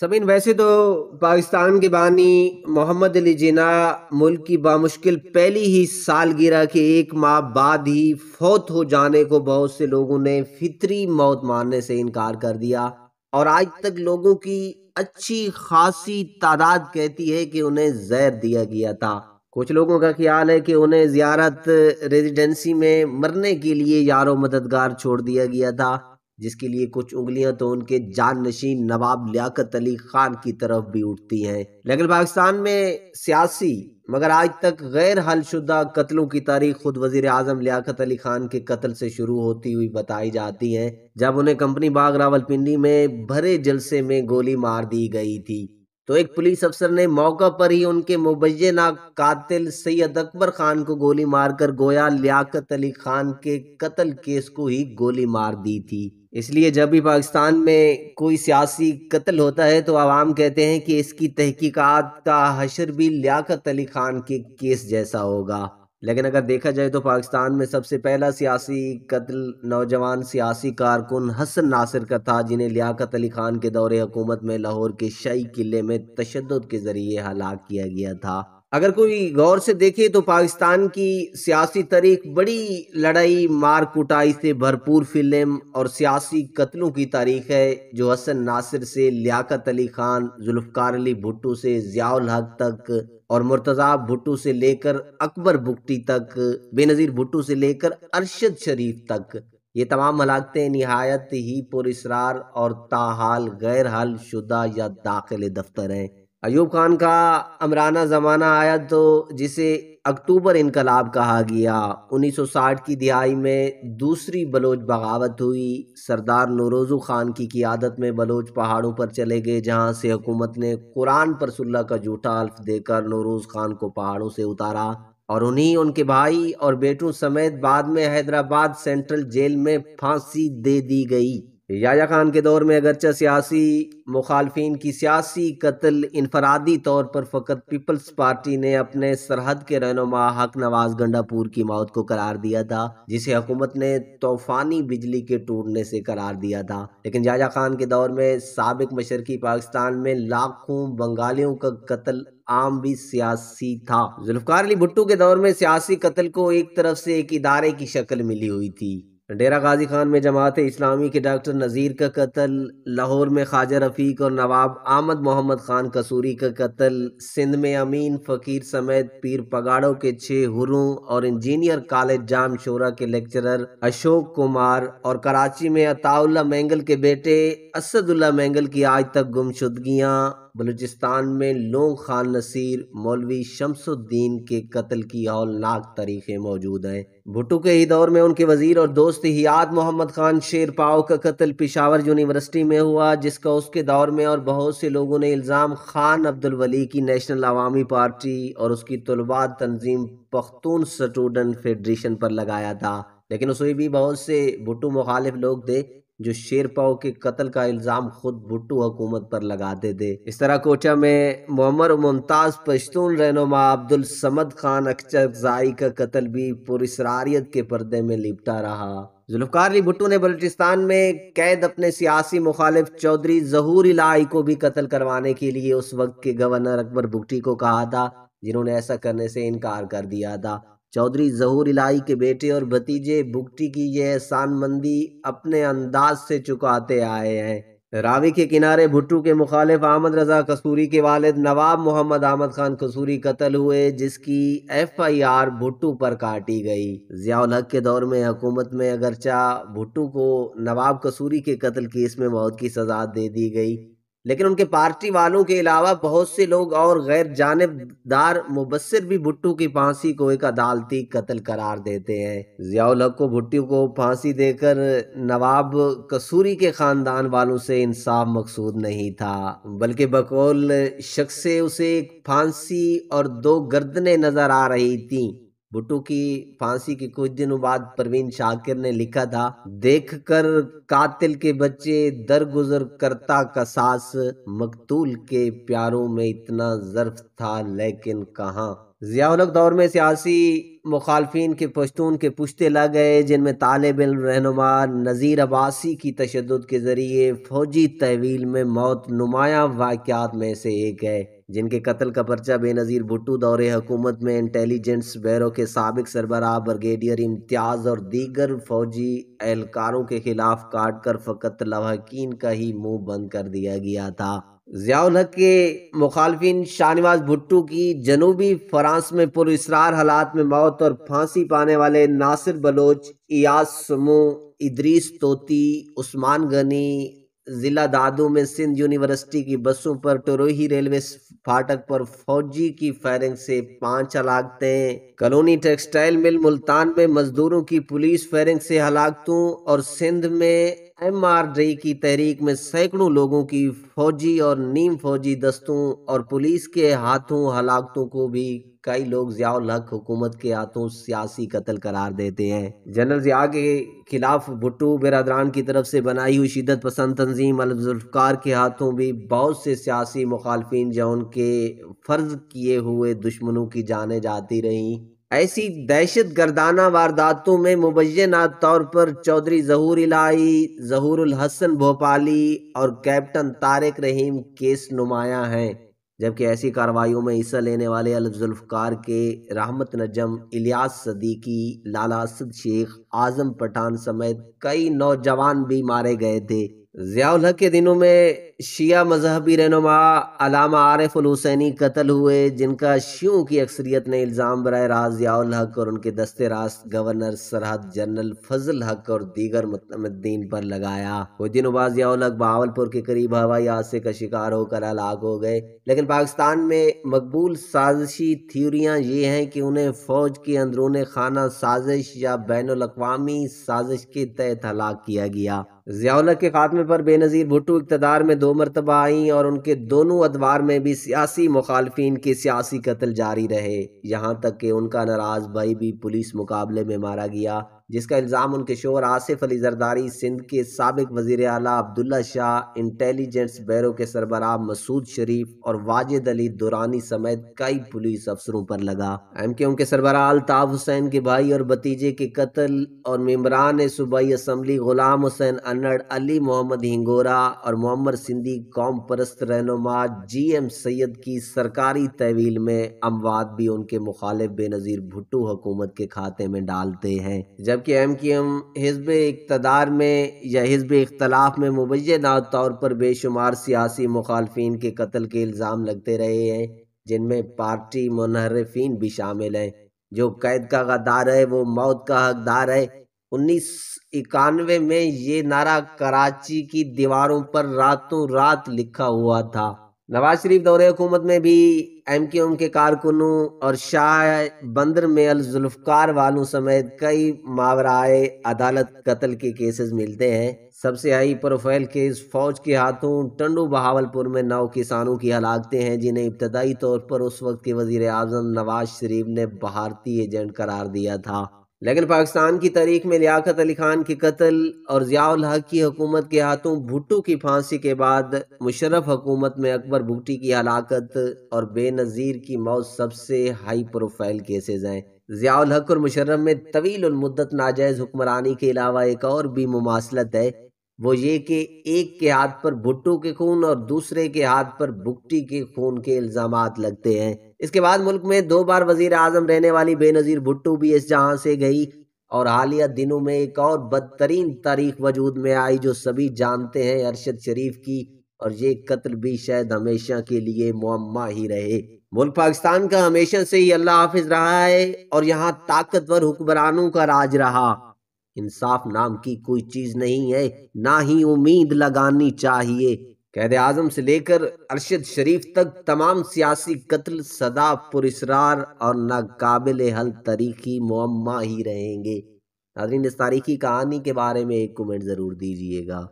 सबिन वैसे तो पाकिस्तान के बानी मोहम्मद अली जिना मुल्क की बामुश्किल पहली ही सालगिरह के एक माह बाद ही फौत हो जाने को बहुत से लोगों ने फितरी मौत मानने से इनकार कर दिया और आज तक लोगों की अच्छी खासी तादाद कहती है कि उन्हें जहर दिया गया था कुछ लोगों का ख्याल है कि उन्हें जियारत रेजिडेंसी में मरने के लिए यारों मददगार छोड़ दिया गया था जिसके लिए कुछ उंगलियां तो उनके जान नशीन नवाब लियाकत अली खान की तरफ भी उठती हैं लेकिन पाकिस्तान में सियासी मगर आज तक गैर हलशुदा कत्लों की तारीख खुद वजीर आजम लियाकत अली खान के कत्ल से शुरू होती हुई बताई जाती है जब उन्हें कंपनी बाग रावलपिंडी में भरे जलसे में गोली मार दी गई थी तो एक पुलिस अफसर ने मौका पर ही उनके मुबैना कातिल सैयद अकबर खान को गोली मारकर गोया लियाकत अली खान के कत्ल केस को ही गोली मार दी थी इसलिए जब भी पाकिस्तान में कोई सियासी कत्ल होता है तो आवाम कहते हैं कि इसकी तहकीकात का हशर भी लियाकत अली खान के केस जैसा होगा लेकिन अगर देखा जाए तो पाकिस्तान में सबसे पहला सियासी कत्ल नौजवान सियासी कारकुन हसन नासिर का था जिन्हें लियाकत अली खान के दौरे हुकूमत में लाहौर के शाही किले में तशद के ज़रिए हलाक किया गया था अगर कोई गौर से देखे तो पाकिस्तान की सियासी तारीख बड़ी लड़ाई मार कुटाई से भरपूर फिल्म और सियासी कत्लों की तारीख है जो हसन नासिर से लियाकत अली खान जुल्फ़कार अली भुट्टो से ज़ियाउल हक तक और मुर्तज़ा भुट्टो से लेकर अकबर बुगटी तक बेनज़ीर भुट्टो से लेकर अरशद शरीफ तक ये तमाम हलाकते नहायत ही पुरसरार और ताहाल गैर हल शुदा या दाखिल दफ्तर हैं अयूब खान का अमराना ज़माना आया तो जिसे अक्टूबर इनकलाब कहा गया 1960 की दिहाई में दूसरी बलोच बगावत हुई सरदार नौरोज़ू खान की क़ियादत में बलोच पहाड़ों पर चले गए जहां से हुकूमत ने कुरान पर सुल्ला का झूठा अल्फ देकर नोरोज खान को पहाड़ों से उतारा और उन्हीं उनके भाई और बेटों समेत बाद में हैदराबाद सेंट्रल जेल में फांसी दे दी गई याया खान के दौर में अगरचे सियासी मुखालफन की सियासी कत्ल इनफरादी तौर पर फ़कत पीपल्स पार्टी ने अपने सरहद के रहनुमा हक नवाज गंडापुर की मौत को करार दिया था जिसे हुकूमत ने तूफानी बिजली के टूटने से करार दिया था लेकिन याया खान के दौर में सबक मशरकी पाकिस्तान में लाखों बंगालियों का कत्ल आम भी सियासी था जुल्फकार अली भुट्टो के दौर में सियासी कत्ल को एक तरफ से एक इदारे की शक्ल मिली हुई थी डेरा गाजी खान में जमात इस्लामी के डॉक्टर नज़ीर का कत्ल लाहौर में ख्वाजा रफ़ीक और नवाब आमद मोहम्मद ख़ान कसूरी का कत्ल सिंध में अमीन फ़कीर समेत पीर पगाड़ों के छः हुरों और इंजीनियर कॉलेज जाम शोरा के लेक्चरर अशोक कुमार और कराची में अताउल्ला मैंगल के बेटे असदुल्ला मैंगल की आज तक गुमशुदगियाँ बलूचिस्तान में लोंग खान नसीर मौलवी शमसुद्दीन के कत्ल की हौलनाक तरीके मौजूद हैं भुट्टो के ही दौर में उनके वजीर और दोस्त हियाद मोहम्मद खान पाओ का कत्ल पिशावर यूनिवर्सिटी में हुआ जिसका उसके दौर में और बहुत से लोगों ने इल्ज़ाम खान अब्दुल वली की नेशनल अवामी पार्टी और उसकी तलबा तंजीम पख्तून स्टूडेंट फेडरेशन पर लगाया था लेकिन उसमें भी बहुत से भुट्टो मुखालिफ लोग थे जो शेरपाओ के कत्ल का इल्ज़ाम खुद भुट्टू हुकूमत पर लगा दे दे इस तरह कोचा में मोहम्मद मुमताज़ पश्तून रहनुमा अब्दुल समद खान अक्चरजाई का कत्ल भी पुरसरारियत के पर्दे में लिपटा रहा जुल्फकार अली भुट्टो ने बलूचिस्तान में कैद अपने सियासी मुखालिफ चौधरी जहूर इलाई को भी कत्ल करवाने के लिए उस वक्त के गवर्नर अकबर भुट्टी को कहा था जिन्होंने ऐसा करने से इनकार कर दिया था चौधरी जहूर इलाही के बेटे और भतीजे भुगटी की यह मंदी अपने अंदाज से चुकाते आए हैं रावी के किनारे भुट्टू के मुखालिफ अहमद रजा कसूरी के वालिद नवाब मोहम्मद अहमद खान कसूरी कत्ल हुए जिसकी एफ आई आर भुट्टू पर काटी गई जियाउल हक के दौर में हुकूमत में अगरचा भुट्टू को नवाब कसूरी के कत्ल केस में मौत की सजा दे दी गई लेकिन उनके पार्टी वालों के अलावा बहुत से लोग और गैर जानबदार मुबसर भी भुट्टू की फांसी को एक अदालती कत्ल करार देते हैं जियाउल हक को भुट्टू को फांसी देकर नवाब कसूरी के खानदान वालों से इंसाफ मकसूद नहीं था बल्कि बकौल शख्स से उसे एक फांसी और दो गर्दनें नजर आ रही थी भुट्टो की फांसी के कुछ दिनों बाद परवीन शाकिर ने लिखा था देखकर कातिल के बच्चे दरगुजर करता सास मकतूल के प्यारों में इतना जर्फ था लेकिन कहाँ जियालक दौर में सियासी मुखालफन के पश्तून के पुश्ते लग गए जिनमें तालब इन रहनुमा नज़ीर अब्बासी की तशद के ज़रिए फ़ौजी तहवील में मौत नुमाया वाक़ात में से एक है जिनके कत्ल का पर्चा बेनज़ीर भुट्टो दौरे हुकूमत में इंटेलिजेंस बैरो के सबक सरबरा ब्रिगेडियर इम्तियाज़ और दीगर फौजी एहलकारों के खिलाफ काट कर फ़कत लवाकिन का ही मुंह बंद कर दिया गया था जियाउल हक के मुखालफिन शाहनवाज भुट्टू की जनूबी फ्रांस में पुरसरार हालात में मौत और फांसी पाने वाले नासिर बलोच इयास समूह इदरीस तोती उस्मान गनी ज़िला दादू में सिंध यूनिवर्सिटी की बसों पर टोरोही रेलवे फाटक पर फौजी की फायरिंग से पांच हलाकतें कॉलोनी टेक्सटाइल मिल मुल्तान में मजदूरों की पुलिस फायरिंग से हलाकतों और सिंध में एमआरजे की तहरीक में सैकड़ों लोगों की फौजी और नीम फौजी दस्तों और पुलिस के हाथों हलाकतों को भी कई लोग जियाउल हक हुकूमत के हाथों सियासी कत्ल करार देते हैं जनरल जिया के खिलाफ भुट्टू बिरादरान की तरफ से बनाई हुई शिदत पसंद तंजीम अलजुल्फ़ार के हाथों भी बहुत से सियासी मुखालफी जो उनके फ़र्ज किए हुए दुश्मनों की जाने जाती रहीं ऐसी दहशत गर्दाना वारदातों में मुबैना तौर पर चौधरी जहूर इलाई जहूरुल हसन भोपाली और कैप्टन तारिक रहीम केस नुमाया हैं जबकि ऐसी कार्रवाइयों में हिस्सा लेने वाले अलफुल्फकार के रहमत नजम इलियास सदीकी लाला असद शेख आज़म पठान समेत कई नौजवान भी मारे गए थे जियाउल हक के दिनों में शिया मजहबी रहनुमा अलामा आरिफ हुसैनी कत्ल हुए जिनका शियों की अक्सरियत ने इल्ज़ाम बर राज जियाउल हक और उनके दस्ते रास्त गवर्नर सरहद जनरल फजल हक और दीगर मतमद्दीन पर लगाया कुछ दिनों बाद जियाउल हक बहावलपुर के करीब हवाई हादसे का शिकार होकर हलाक हो गए लेकिन पाकिस्तान में मकबूल साजिशी थ्योरियाँ ये हैं कि उन्हें फौज के अंदरून खाना साजिश या बैन अवी साजिश के तहत हलाक किया गया ज़ियाउलक के खात्मे पर बेनज़ीर भुट्टो इकतदार में दो मरतबा आईं और उनके दोनों अदवार में भी सियासी मुखालफी के सियासी कत्ल जारी रहे यहाँ तक कि उनका नाराज़ भाई भी पुलिस मुकाबले में मारा गया जिसका इल्ज़ाम उनके शोर आसिफ अली जरदारी सिंध के सबक वज़ी अला अब्दुल्ला शाह इंटेलिजेंस बैरो के सरबराह मसूद शरीफ और वाजिद अली दुरानी समेत कई पुलिस अफसरों पर लगा एम के एम के अलताफ़ हुसैन के भाई और भतीजे के कत्ल और मम्बरान सूबाई असम्बली गुलाम हुसैन अनड़ अली मोहम्मद हिंगोरा और मोहम्मद सिंधी कौम परस्त रहनुमा जी एम सैद की सरकारी तहवील में अमवाद भी उनके मुखालिफ बेनज़ीर भुट्टो हुकूमत के खाते में डालते हैं जब जबकि एम के एम हिजब इकतदार में या हिजब इख्तलाफ में मुबैना तौर पर बेशुमार सियासी मुखालफी के कत्ल के इल्ज़ाम लगते रहे हैं जिनमें पार्टी मुनहरफिन भी शामिल हैं जो कैद का गदार है वो मौत का हकदार है उन्नीस इक्यानवे में ये नारा कराची की दीवारों पर रातों रात लिखा हुआ था नवाज शरीफ दौरे हुकूमत में भी एम के एम के कारकुनों और शाह बंदर में अलजुल्फकार वालों समेत कई मावराए अदालत कत्ल के केसेस मिलते हैं सबसे हाई प्रोफाइल केस फौज के हाथों टंडू बहावलपुर में नौ किसानों की हलाकते हैं जिन्हें इब्तदाई तौर पर उस वक्त के वजीर आजम नवाज शरीफ ने भारतीय एजेंट करार दिया था लेकिन पाकिस्तान की तारीख में लियाकत अली खान के कत्ल और जियाल हक की हुकूमत के हाथों भुट्टू की फांसी के बाद मुशरफ हुकूमत में अकबर भुट्टी की हलाकत और बेनज़ीर की मौत सबसे हाई प्रोफाइल केसेज हैं जियाल हक और मुशर्रफ में तवील मुद्दत नाजायज़ हुक्मरानी के अलावा एक और भी मुमासलत है वो ये कि एक के हाथ पर भुट्टू के खून और दूसरे के हाथ पर भुट्टी के खून के इल्ज़ाम लगते हैं इसके बाद मुल्क में दो बार वजीर आजम रहने वाली बेनज़ीर भुट्टो भी इस जहां से गई और हालिया दिनों में एक और बदतरीन तारीख वजूद में आई जो सभी जानते हैं अरशद शरीफ की और ये कत्ल भी शायद हमेशा के लिए मम्मा ही रहे मुल्क पाकिस्तान का हमेशा से ही अल्लाह हाफिज रहा है और यहाँ ताकतवर हुक्मरानों का राज रहा इंसाफ नाम की कोई चीज नहीं है ना ही उम्मीद लगानी चाहिए कैद आजम से लेकर अरशद शरीफ तक तमाम सियासी कत्ल सदा पुरस्रार और नाकाबिल हल तारीखी मम्मा ही रहेंगे नाजरीन इस तारीखी कहानी के बारे में एक कमेंट ज़रूर दीजिएगा